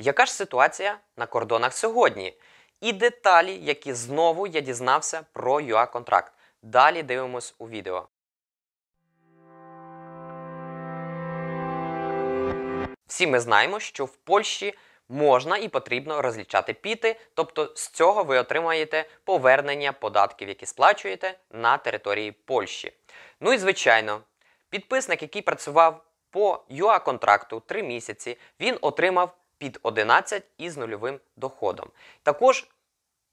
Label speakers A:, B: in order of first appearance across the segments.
A: Яка ж ситуація на кордонах сьогодні? І деталі, які знову я дізнався про ЮА-контракт. Далі дивимось у відео. Всі ми знаємо, що в Польщі можна і потрібно розлічати піти, тобто з цього ви отримаєте повернення податків, які сплачуєте на території Польщі. Ну і звичайно, підписник, який працював по ЮА-контракту 3 місяці, він отримав під 11 із нульовим доходом. Також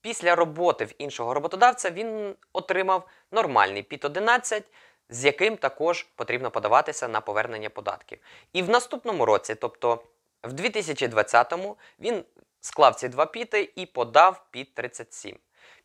A: після роботи в іншого роботодавця він отримав нормальний під 11, з яким також потрібно подаватися на повернення податків. І в наступному році, тобто в 2020-му, він склав ці два піти і подав під 37.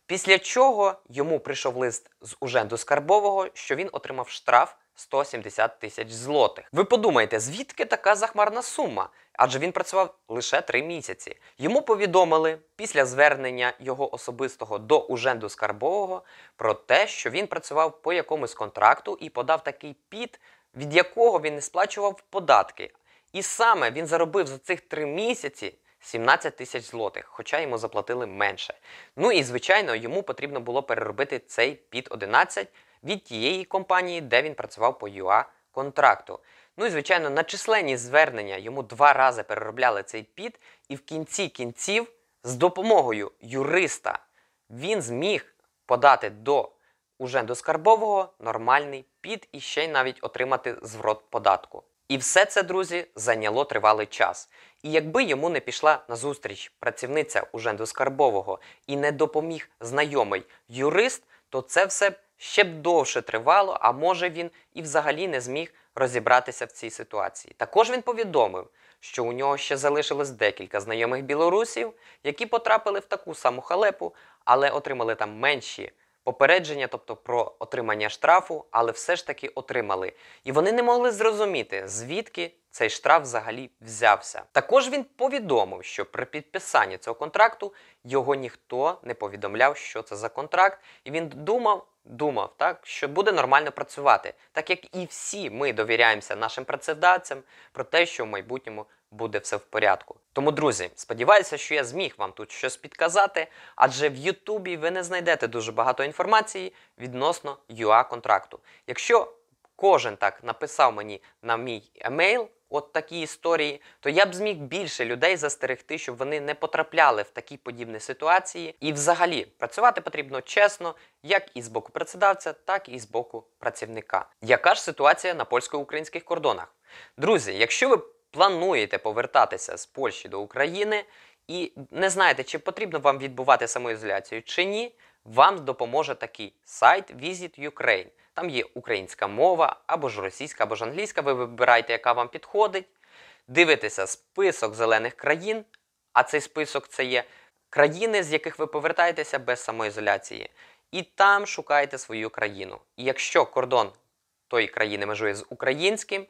A: Після чого йому прийшов лист з уженду скарбового, що він отримав штраф 170 тисяч злотих. Ви подумайте, звідки така захмарна сума? Адже він працював лише три місяці. Йому повідомили після звернення його особистого до Уженду Скарбового про те, що він працював по якомусь контракту і подав такий під, від якого він не сплачував податки. І саме він заробив за цих три місяці. 17 тисяч злотих, хоча йому заплатили менше. Ну і звичайно, йому потрібно було переробити цей під 11 від тієї компанії, де він працював по ЮА контракту. Ну і, звичайно, на численні звернення йому два рази переробляли цей під, і в кінці кінців, з допомогою юриста, він зміг подати до уже до скарбового нормальний під і ще й навіть отримати зворот податку. І все це, друзі, зайняло тривалий час. І якби йому не пішла назустріч працівниця Уженду Скарбового і не допоміг знайомий юрист, то це все б ще б довше тривало, а може він і взагалі не зміг розібратися в цій ситуації. Також він повідомив, що у нього ще залишилось декілька знайомих білорусів, які потрапили в таку саму халепу, але отримали там менші. Попередження, тобто про отримання штрафу, але все ж таки отримали. І вони не могли зрозуміти, звідки цей штраф взагалі взявся. Також він повідомив, що при підписанні цього контракту його ніхто не повідомляв, що це за контракт, і він думав, думав, так, що буде нормально працювати, так як і всі ми довіряємося нашим працедавцям про те, що в майбутньому буде все в порядку. Тому, друзі, сподіваюся, що я зміг вам тут щось підказати, адже в Ютубі ви не знайдете дуже багато інформації відносно UA контракту. Якщо кожен так написав мені на мій емейл от такі історії, то я б зміг більше людей застерегти, щоб вони не потрапляли в такі подібні ситуації. І взагалі працювати потрібно чесно, як і з боку працедавця, так і з боку працівника. Яка ж ситуація на польсько-українських кордонах? Друзі, якщо ви плануєте повертатися з Польщі до України і не знаєте, чи потрібно вам відбувати самоізоляцію чи ні, вам допоможе такий сайт Visit Ukraine. Там є українська мова, або ж російська, або ж англійська. Ви вибираєте, яка вам підходить. Дивитеся список зелених країн, а цей список це є країни, з яких ви повертаєтеся без самоізоляції. І там шукаєте свою країну. І якщо кордон тої країни межує з українським,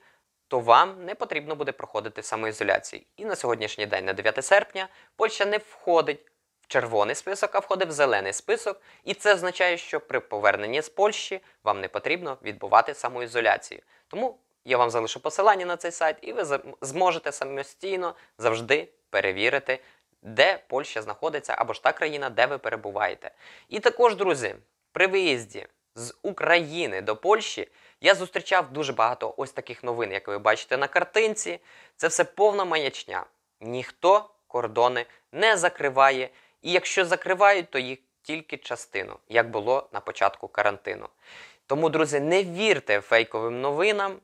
A: то вам не потрібно буде проходити самоізоляцію. І на сьогоднішній день, на 9 серпня, Польща не входить червоний список, а входить в зелений список, і це означає, що при поверненні з Польщі вам не потрібно відбувати самоізоляцію. Тому я вам залишу посилання на цей сайт, і ви зможете самостійно завжди перевірити, де Польща знаходиться або ж та країна, де ви перебуваєте. І також, друзі, при виїзді. З України до Польщі я зустрічав дуже багато ось таких новин, як ви бачите на картинці. Це все повна маячня. Ніхто кордони не закриває, і якщо закривають, то їх тільки частину, як було на початку карантину. Тому, друзі, не вірте фейковим новинам,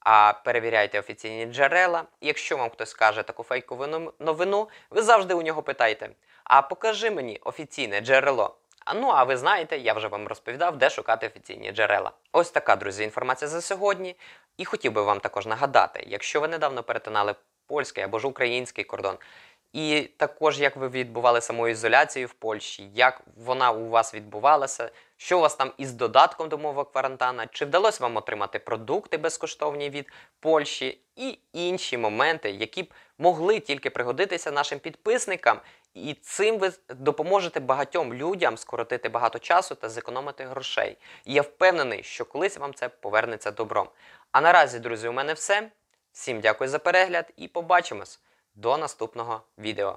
A: а перевіряйте офіційні джерела. Якщо вам хтось каже таку фейкову новину, ви завжди у нього питайте: а покажи мені офіційне джерело. А ну, а ви знаєте, я вже вам розповідав, де шукати офіційні джерела. Ось така, друзі, інформація за сьогодні. І хотів би вам також нагадати, якщо ви недавно перетинали польський або ж український кордон. І також, як ви відбували самоізоляцію в Польщі, як вона у вас відбувалася, що у вас там із додатком до мови кварантана, чи вдалося вам отримати продукти безкоштовні від Польщі і інші моменти, які б могли тільки пригодитися нашим підписникам, і цим ви допоможете багатьом людям скоротити багато часу та зекономити грошей. І я впевнений, що колись вам це повернеться добром. А наразі, друзі, у мене все. Всім дякую за перегляд і побачимось! До наступного відео.